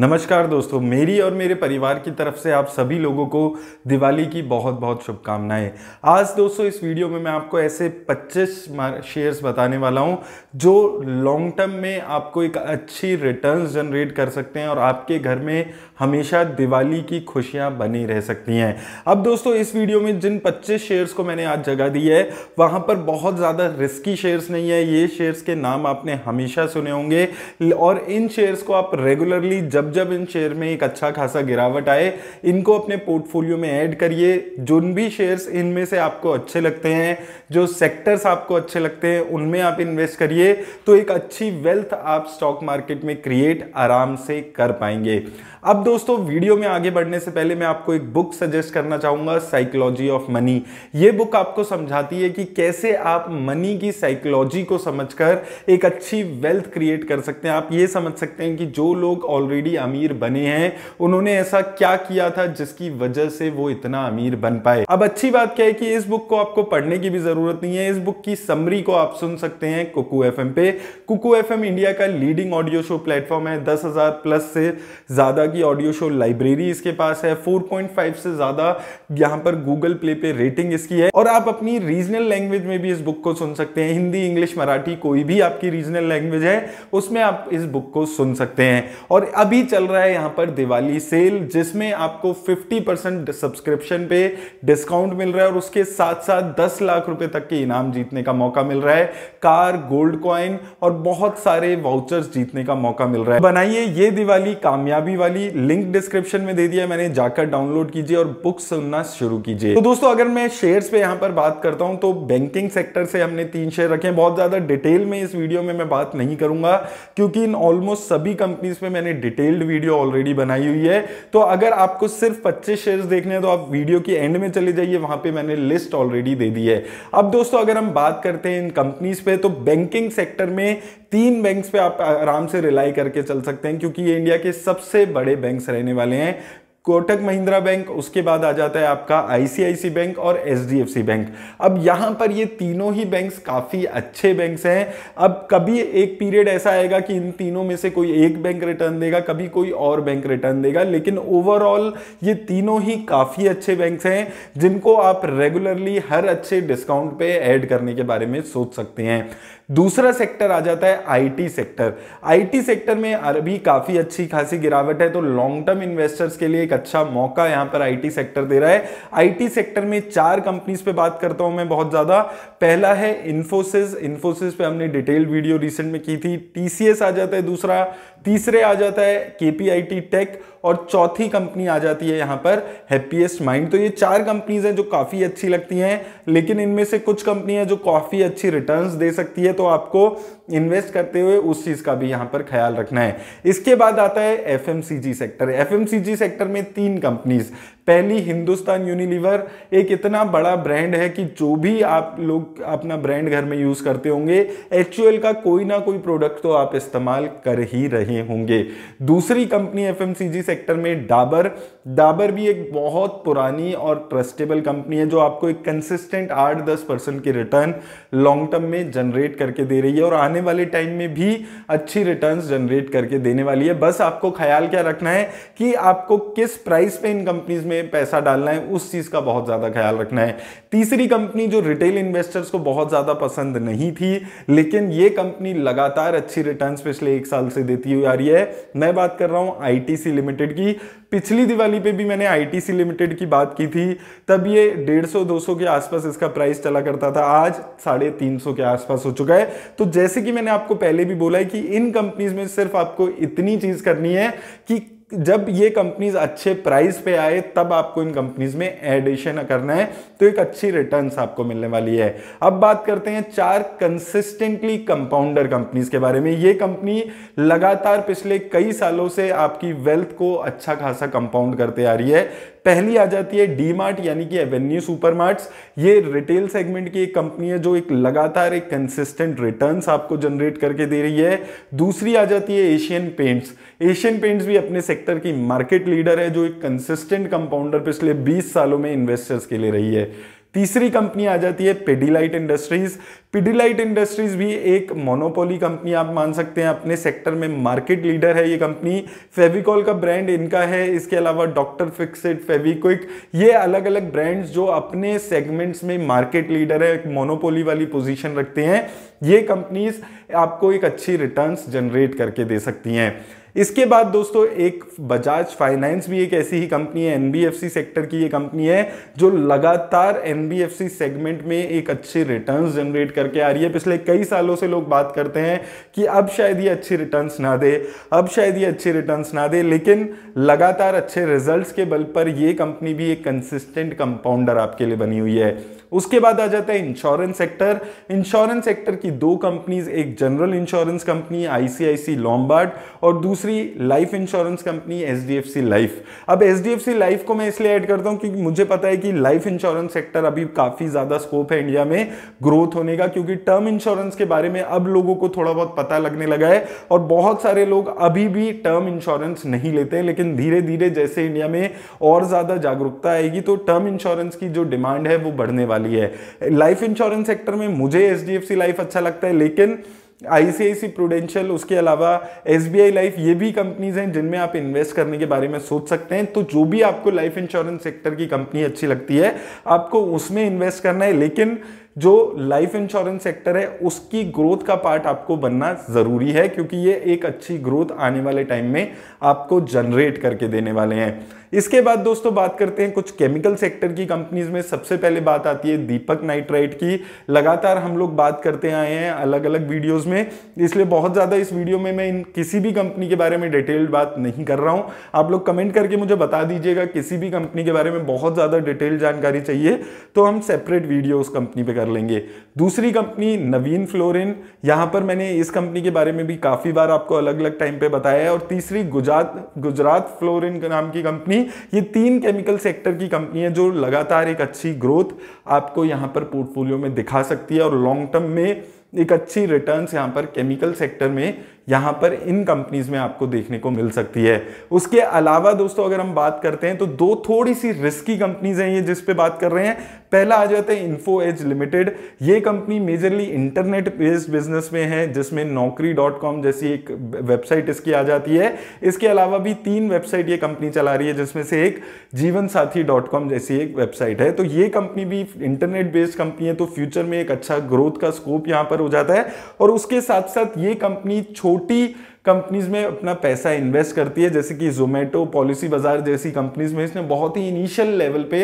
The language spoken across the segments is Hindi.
नमस्कार दोस्तों मेरी और मेरे परिवार की तरफ से आप सभी लोगों को दिवाली की बहुत बहुत शुभकामनाएं आज दोस्तों इस वीडियो में मैं आपको ऐसे 25 शेयर्स बताने वाला हूं जो लॉन्ग टर्म में आपको एक अच्छी रिटर्न्स जनरेट कर सकते हैं और आपके घर में हमेशा दिवाली की खुशियां बनी रह सकती हैं अब दोस्तों इस वीडियो में जिन पच्चीस शेयर्स को मैंने आज जगह दी है वहाँ पर बहुत ज़्यादा रिस्की शेयर्स नहीं है ये शेयर्स के नाम आपने हमेशा सुने होंगे और इन शेयर्स को आप रेगुलरली जब जब जब इन शेयर में एक अच्छा खासा गिरावट आए इनको अपने पोर्टफोलियो में ऐड करिए जिन भी शेयर्स इनमें से आपको अच्छे लगते हैं जो सेक्टर्स आपको अच्छे लगते हैं उनमें आप इन्वेस्ट करिए तो एक अच्छी वेल्थ आप स्टॉक मार्केट में क्रिएट आराम से कर पाएंगे अब दोस्तों वीडियो में आगे बढ़ने से पहले मैं आपको एक बुक सजेस्ट करना चाहूंगा साइकोलॉजी ऑफ मनी ये बुक आपको समझाती है कि कैसे आप मनी की साइकोलॉजी को समझकर एक अच्छी वेल्थ क्रिएट कर सकते हैं आप ये समझ सकते हैं कि जो लोग ऑलरेडी ऑलरेडी अमीर बने हैं उन्होंने ऐसा क्या किया था जिसकी वजह से वो इतना अमीर बन पाए अब अच्छी बात क्या है कि इस बुक को आपको पढ़ने की भी जरूरत नहीं है इस बुक की समरी को आप सुन सकते हैं कुकू एफ पे कुकू एफ इंडिया का लीडिंग ऑडियो शो प्लेटफॉर्म है दस प्लस से ज्यादा की ऑडियो शो लाइब्रेरी इसके पास है फोर से ज्यादा यहां पर गूगल प्ले पे रेटिंग इसकी है और आप अपनी रीजनल लैंग्वेज में भी इस बुक को सुन सकते हैं हिंदी इंग्लिश मराठी कोई भी आपकी रीजनल लैंग्वेज है उसमें आप इस बुक को सुन सकते हैं और अभी अभी चल रहा है यहाँ पर दिवाली सेल जिसमें आपको 50 परसेंट सब्सक्रिप्शन पे डिस्काउंट मिल रहा है और उसके साथ साथ 10 लाख रुपए तक के इनाम जीतने का मौका मिल रहा है कार गोल्ड कॉइन और बहुत सारे वाउचर्स जीतने का मौका मिल रहा है बनाइए ये दिवाली कामयाबी वाली लिंक डिस्क्रिप्शन में दे दिया मैंने जाकर डाउनलोड कीजिए और बुक सुनना शुरू कीजिए तो दोस्तों अगर मैं शेयर पे यहाँ पर बात करता हूं तो बैंकिंग सेक्टर से हमने तीन शेयर रखे बहुत ज़्यादा डिटेल में इस वीडियो में मैं बात नहीं करूंगा क्योंकि इन ऑलमोस्ट सभी कंपनीज पे मैंने डिटेल डिटेल्ड वीडियो ऑलरेडी बनाई हुई है तो अगर आपको सिर्फ 25 शेयर्स देखने हैं तो आप वीडियो की एंड में चले जाइए वहां पे मैंने लिस्ट ऑलरेडी दे दी है अब दोस्तों अगर हम बात करते हैं इन कंपनीज पे तो बैंकिंग सेक्टर में तीन बैंक्स पे आप आराम से रिलाई करके चल सकते हैं क्योंकि ये इंडिया के सबसे बड़े बैंक्स रहने वाले हैं कोटक महिंद्रा बैंक उसके बाद आ जाता है आपका आईसीआईसी बैंक और एच बैंक अब यहां पर ये तीनों ही बैंक्स काफ़ी अच्छे बैंक्स हैं अब कभी एक पीरियड ऐसा आएगा कि इन तीनों में से कोई एक बैंक रिटर्न देगा कभी कोई और बैंक रिटर्न देगा लेकिन ओवरऑल ये तीनों ही काफ़ी अच्छे बैंक्स हैं जिनको आप रेगुलरली हर अच्छे डिस्काउंट पे ऐड करने के बारे में सोच सकते हैं दूसरा सेक्टर आ जाता है आईटी सेक्टर आईटी सेक्टर में अभी काफ़ी अच्छी खासी गिरावट है तो लॉन्ग टर्म इन्वेस्टर्स के लिए एक अच्छा मौका यहां पर आईटी सेक्टर दे रहा है आईटी सेक्टर में चार कंपनीज पे बात करता हूं मैं बहुत ज़्यादा पहला है इन्फोसिस इन्फोसिस पे हमने डिटेल वीडियो रिसेंट में की थी टीसीएस आ जाता है दूसरा तीसरे आ जाता है केपीआईटी टेक और चौथी कंपनी आ जाती है यहां पर हैप्पीएस्ट माइंड तो ये चार कंपनीज हैं जो काफ़ी अच्छी लगती हैं लेकिन इनमें से कुछ कंपनी है जो काफ़ी अच्छी रिटर्न्स दे सकती है तो आपको इन्वेस्ट करते हुए उस चीज़ का भी यहां पर ख्याल रखना है इसके बाद आता है एफ सेक्टर एफ सेक्टर में तीन कंपनीज पहली हिंदुस्तान यूनिलीवर एक इतना बड़ा ब्रांड है कि जो भी आप लोग अपना ब्रांड घर में यूज़ करते होंगे एच का कोई ना कोई प्रोडक्ट तो आप इस्तेमाल कर ही रहे होंगे दूसरी कंपनी एफ सेक्टर में डाबर डाबर भी एक बहुत पुरानी और ट्रस्टेबल कंपनी है जो आपको एक कंसिस्टेंट आठ दस परसेंट की रिटर्न लॉन्ग टर्म में जनरेट करके दे रही है और आने वाले टाइम में भी अच्छी रिटर्न जनरेट करके देने वाली है बस आपको ख्याल क्या रखना है कि आपको किस प्राइस पे इन कंपनीज में में पैसा डालना है उस चीज़ का बहुत ज़्यादा ख्याल रखना है तीसरी कंपनी जो रिटेल इन्वेस्टर्स को बहुत ज़्यादा पसंद नहीं थी लेकिन ये कंपनी लगातार अच्छी रिटर्न पिछले एक साल से देती हुई आ रही है मैं बात कर रहा हूं आईटीसी लिमिटेड की पिछली दिवाली पे भी मैंने आईटीसी लिमिटेड की बात की थी तब ये 150 200 के आसपास इसका प्राइस चला करता था आज साढ़े तीन के आसपास हो चुका है तो जैसे कि मैंने आपको पहले भी बोला है कि इन कंपनीज में सिर्फ आपको इतनी चीज करनी है कि जब ये कंपनीज अच्छे प्राइस पे आए तब आपको इन कंपनीज में एडिशन करना है तो एक अच्छी रिटर्न्स आपको मिलने वाली है अब बात करते हैं चार कंसिस्टेंटली कंपाउंडर कंपनीज के बारे में ये कंपनी लगातार पिछले कई सालों से आपकी वेल्थ को अच्छा खासा कंपाउंड करते आ रही है पहली आ जाती है डी मार्ट यानी कि एवेन्यू सुपरमार्ट्स ये रिटेल सेगमेंट की एक कंपनी है जो एक लगातार एक कंसिस्टेंट रिटर्न आपको जनरेट करके दे रही है दूसरी आ जाती है एशियन पेंट्स एशियन पेंट्स भी अपने सेक्टर की मार्केट लीडर है जो एक कंसिस्टेंट कंपाउंडर पिछले 20 सालों में इन्वेस्टर्स के लिए रही है तीसरी कंपनी आ जाती है पेडीलाइट इंडस्ट्रीज पिडीलाइट इंडस्ट्रीज भी एक मोनोपोली कंपनी आप मान सकते हैं अपने सेक्टर में मार्केट लीडर है ये कंपनी फेविकॉल का ब्रांड इनका है इसके अलावा डॉक्टर फिक्सिट फेविक्विक ये अलग अलग ब्रांड्स जो अपने सेगमेंट्स में मार्केट लीडर है एक मोनोपोली वाली पोजीशन रखते हैं ये कंपनीज आपको एक अच्छी रिटर्न्स जनरेट करके दे सकती हैं इसके बाद दोस्तों एक बजाज फाइनेंस भी एक ऐसी ही कंपनी है एनबीएफसी सेक्टर की ये कंपनी है जो लगातार एनबीएफसी सेगमेंट में एक अच्छे रिटर्न्स जनरेट करके आ रही है पिछले कई सालों से लोग बात करते हैं कि अब शायद ये अच्छे रिटर्न्स ना दे अब शायद ये अच्छे रिटर्न्स ना दे लेकिन लगातार अच्छे रिजल्ट्स के बल पर ये कंपनी भी एक कंसिस्टेंट कंपाउंडर आपके लिए बनी हुई है उसके बाद आ जाता है इंश्योरेंस सेक्टर इंश्योरेंस सेक्टर की दो कंपनीज एक general insurance company ICICI Lombard और दूसरी दूसरी life insurance company H D F C life अब H D F C life को मैं इसलिए ऐड करता हूँ क्योंकि मुझे पता है कि लाइफ इंश्योरेंस सेक्टर अभी काफ़ी ज़्यादा स्कोप है इंडिया में ग्रोथ होने का क्योंकि टर्म इंश्योरेंस के बारे में अब लोगों को थोड़ा बहुत पता लगने लगा है और बहुत सारे लोग अभी भी टर्म इंश्योरेंस नहीं लेते हैं लेकिन धीरे धीरे जैसे इंडिया में और ज़्यादा जागरूकता आएगी तो टर्म इंश्योरेंस की जो डिमांड है वो बढ़ने वाली है लाइफ इंश्योरेंस सेक्टर में मुझे H D F C life अच्छा लगता है लेकिन आईसीआईसी प्रूडेंशियल उसके अलावा एस बी आई लाइफ ये भी कंपनीज हैं जिनमें आप इन्वेस्ट करने के बारे में सोच सकते हैं तो जो भी आपको लाइफ इंश्योरेंस सेक्टर की कंपनी अच्छी लगती है आपको उसमें इन्वेस्ट करना है लेकिन जो लाइफ इंश्योरेंस सेक्टर है उसकी ग्रोथ का पार्ट आपको बनना ज़रूरी है क्योंकि ये एक अच्छी ग्रोथ आने वाले टाइम में आपको जनरेट करके देने वाले हैं इसके बाद दोस्तों बात करते हैं कुछ केमिकल सेक्टर की कंपनीज में सबसे पहले बात आती है दीपक नाइट्राइट की लगातार हम लोग बात करते आए हैं अलग अलग वीडियोस में इसलिए बहुत ज़्यादा इस वीडियो में मैं इन किसी भी कंपनी के बारे में डिटेल्ड बात नहीं कर रहा हूँ आप लोग कमेंट करके मुझे बता दीजिएगा किसी भी कंपनी के बारे में बहुत ज़्यादा डिटेल जानकारी चाहिए तो हम सेपरेट वीडियो उस कंपनी पर कर कर लेंगे दूसरी कंपनी नवीन फ्लोरिन यहाँ पर मैंने इस कंपनी के बारे में भी काफ़ी बार आपको अलग अलग टाइम पे बताया है और तीसरी गुजरात गुजरात फ्लोरिन नाम की कंपनी ये तीन केमिकल सेक्टर की कंपनी है जो लगातार एक अच्छी ग्रोथ आपको यहाँ पर पोर्टफोलियो में दिखा सकती है और लॉन्ग टर्म में एक अच्छी रिटर्न यहाँ पर केमिकल सेक्टर में यहाँ पर इन कंपनीज में आपको देखने को मिल सकती है उसके अलावा दोस्तों अगर हम बात करते हैं तो दो थोड़ी सी रिस्की कंपनीज हैं ये जिस पे बात कर रहे हैं पहला आ जाता है इन्फो एज लिमिटेड ये company majorly internet based business में है जिसमें नौकरी डॉट कॉम जैसी एक वेबसाइट इसकी आ जाती है इसके अलावा भी तीन वेबसाइट ये कंपनी चला रही है जिसमें से एक जीवन साथी डॉट कॉम जैसी एक वेबसाइट है तो ये कंपनी भी इंटरनेट बेस्ड कंपनी है तो फ्यूचर में एक अच्छा ग्रोथ का स्कोप यहाँ पर हो जाता है और उसके साथ साथ ये कंपनी छोटी T。कंपनीज में अपना पैसा इन्वेस्ट करती है जैसे कि जोमेटो पॉलिसी बाजार जैसी कंपनीज में इसने बहुत ही इनिशियल लेवल पे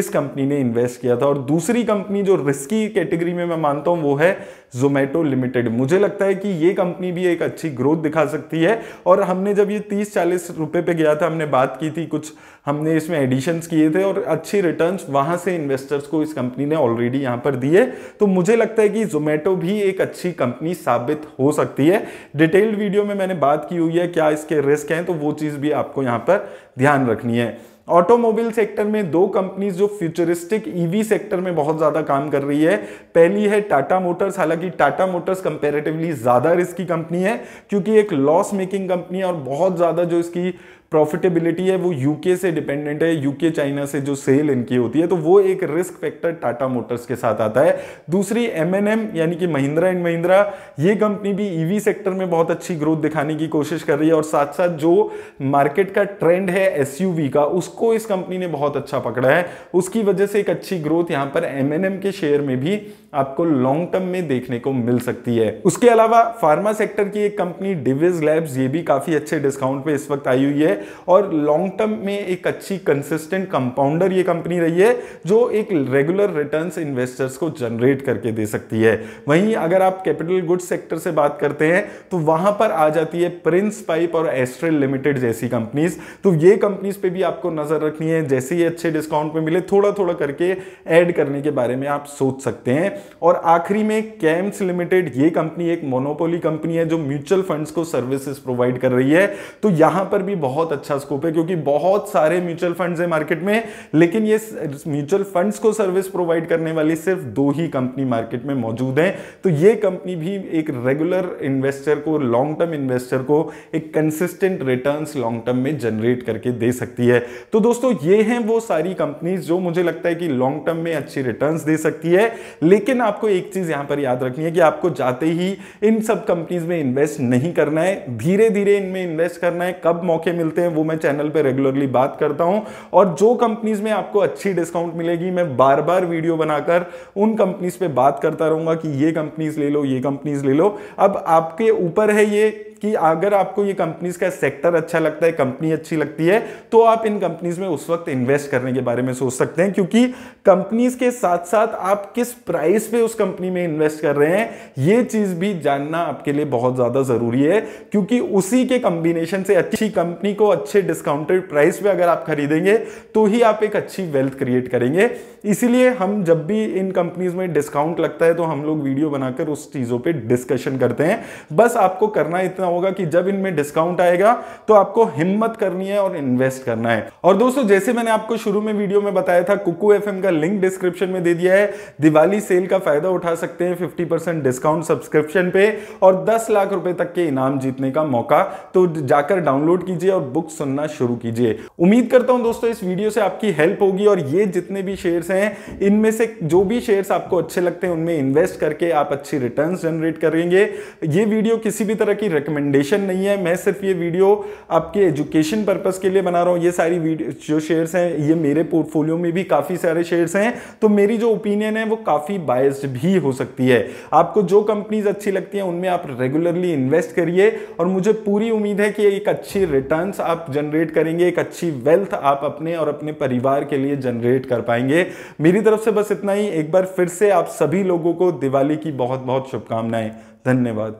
इस कंपनी ने इन्वेस्ट किया था और दूसरी कंपनी जो रिस्की कैटेगरी में मैं मानता हूँ वो है जोमेटो लिमिटेड मुझे लगता है कि ये कंपनी भी एक अच्छी ग्रोथ दिखा सकती है और हमने जब ये तीस चालीस रुपये पे गया था हमने बात की थी कुछ हमने इसमें एडिशंस किए थे और अच्छे रिटर्न्स वहाँ से इन्वेस्टर्स को इस कंपनी ने ऑलरेडी यहाँ पर दिए तो मुझे लगता है कि जोमेटो भी एक अच्छी कंपनी साबित हो सकती है डिटेल्ड वीडियो में मैंने मैंने बात की हुई है क्या इसके रिस्क हैं तो वो चीज़ भी आपको यहाँ पर ध्यान रखनी है ऑटोमोबाइल सेक्टर में दो कंपनीज जो फ्यूचरिस्टिक ईवी e सेक्टर में बहुत ज़्यादा काम कर रही है पहली है टाटा मोटर्स हालांकि टाटा मोटर्स कंपेरेटिवली ज़्यादा रिस्की कंपनी है क्योंकि एक लॉस मेकिंग कंपनी है और बहुत ज़्यादा जो इसकी प्रॉफिटेबिलिटी है वो यूके से डिपेंडेंट है यूके चाइना से जो सेल इनकी होती है तो वो एक रिस्क फैक्टर टाटा मोटर्स के साथ आता है दूसरी एम यानी कि महिंद्रा एंड महिंद्रा ये कंपनी भी ईवी e सेक्टर में बहुत अच्छी ग्रोथ दिखाने की कोशिश कर रही है और साथ साथ जो मार्केट का ट्रेंड है एस का उसको इस कंपनी ने बहुत अच्छा पकड़ा है उसकी वजह से एक अच्छी ग्रोथ यहाँ पर एम के शेयर में भी आपको लॉन्ग टर्म में देखने को मिल सकती है उसके अलावा फार्मा सेक्टर की एक कंपनी डिविज लैब्स ये भी काफी अच्छे डिस्काउंट पे इस वक्त आई हुई है और लॉन्ग टर्म में एक अच्छी कंसिस्टेंट कंपाउंडर ये कंपनी रही है जो एक रेगुलर रिटर्न्स इन्वेस्टर्स को जनरेट करके दे सकती है वहीं अगर आप कैपिटल गुड्स सेक्टर से बात करते हैं तो वहां पर आ जाती है प्रिंस पाइप और एस्ट्रेल लिमिटेड जैसी कंपनीज तो ये कंपनीज पे भी आपको नजर रखनी है जैसे ही अच्छे डिस्काउंट पे मिले थोड़ा थोड़ा करके ऐड करने के बारे में आप सोच सकते हैं और आखिरी में कैम्स लिमिटेड ये कंपनी एक मोनोपोली कंपनी है जो म्यूचुअल फंड्स को सर्विसेज प्रोवाइड कर रही है तो यहां पर भी बहुत बहुत अच्छा स्कोप है क्योंकि बहुत सारे म्यूचुअल फंड्स हैं मार्केट में लेकिन ये म्यूचुअल फंड्स को सर्विस प्रोवाइड करने वाली सिर्फ दो ही कंपनी मार्केट में मौजूद हैं तो ये कंपनी भी एक रेगुलर इन्वेस्टर को लॉन्ग टर्म इन्वेस्टर को एक कंसिस्टेंट रिटर्न लॉन्ग टर्म में जनरेट करके दे सकती है तो दोस्तों ये हैं वो सारी कंपनीज जो मुझे लगता है कि लॉन्ग टर्म में अच्छी रिटर्न दे सकती है लेकिन आपको एक चीज यहां पर याद रखनी है कि आपको जाते ही इन सब कंपनीज में इन्वेस्ट नहीं करना है धीरे धीरे इनमें इन्वेस्ट करना है कब मौके मिलते मिलते हैं वो मैं चैनल पर रेगुलरली बात करता हूं और जो कंपनीज में आपको अच्छी डिस्काउंट मिलेगी मैं बार बार वीडियो बनाकर उन कंपनीज पर बात करता रहूंगा कि ये कंपनीज ले लो ये कंपनीज ले लो अब आपके ऊपर है ये कि अगर आपको ये कंपनीज का सेक्टर अच्छा लगता है कंपनी अच्छी लगती है तो आप इन कंपनीज में उस वक्त इन्वेस्ट करने के बारे में सोच सकते हैं क्योंकि कंपनीज के साथ साथ आप किस प्राइस पे उस कंपनी में इन्वेस्ट कर रहे हैं ये चीज भी जानना आपके लिए बहुत ज्यादा जरूरी है क्योंकि उसी के कंबिनेशन से अच्छी कंपनी को अच्छे डिस्काउंटेड प्राइस पे अगर आप खरीदेंगे तो ही आप एक अच्छी वेल्थ क्रिएट करेंगे इसीलिए हम जब भी इन कंपनीज में डिस्काउंट लगता है तो हम लोग वीडियो बनाकर उस चीजों पर डिस्कशन करते हैं बस आपको करना इतना करना होगा कि जब इनमें डिस्काउंट आएगा तो आपको हिम्मत करनी है और इन्वेस्ट करना है और दोस्तों जैसे मैंने आपको शुरू में वीडियो में बताया था कुकू एफ का लिंक डिस्क्रिप्शन में दे दिया है दिवाली सेल का फायदा उठा सकते हैं फिफ्टी डिस्काउंट सब्सक्रिप्शन पे और दस लाख रुपए तक के इनाम जीतने का मौका तो जाकर डाउनलोड कीजिए और बुक सुनना शुरू कीजिए उम्मीद करता हूं दोस्तों इस वीडियो से आपकी हेल्प होगी और ये जितने भी शेयर्स हैं इनमें से जो भी शेयर्स आपको अच्छे लगते हैं उनमें इन्वेस्ट करके आप अच्छी रिटर्न्स जनरेट करेंगे ये वीडियो किसी भी तरह की रिकमेंड रिकमेंडेशन नहीं है मैं सिर्फ ये वीडियो आपके एजुकेशन पर्पस के लिए बना रहा हूँ ये सारी जो शेयर्स हैं ये मेरे पोर्टफोलियो में भी काफ़ी सारे शेयर्स हैं तो मेरी जो ओपिनियन है वो काफ़ी बायस्ड भी हो सकती है आपको जो कंपनीज अच्छी लगती हैं उनमें आप रेगुलरली इन्वेस्ट करिए और मुझे पूरी उम्मीद है कि एक अच्छी रिटर्न आप जनरेट करेंगे एक अच्छी वेल्थ आप अपने और अपने परिवार के लिए जनरेट कर पाएंगे मेरी तरफ से बस इतना ही एक बार फिर से आप सभी लोगों को दिवाली की बहुत बहुत शुभकामनाएं धन्यवाद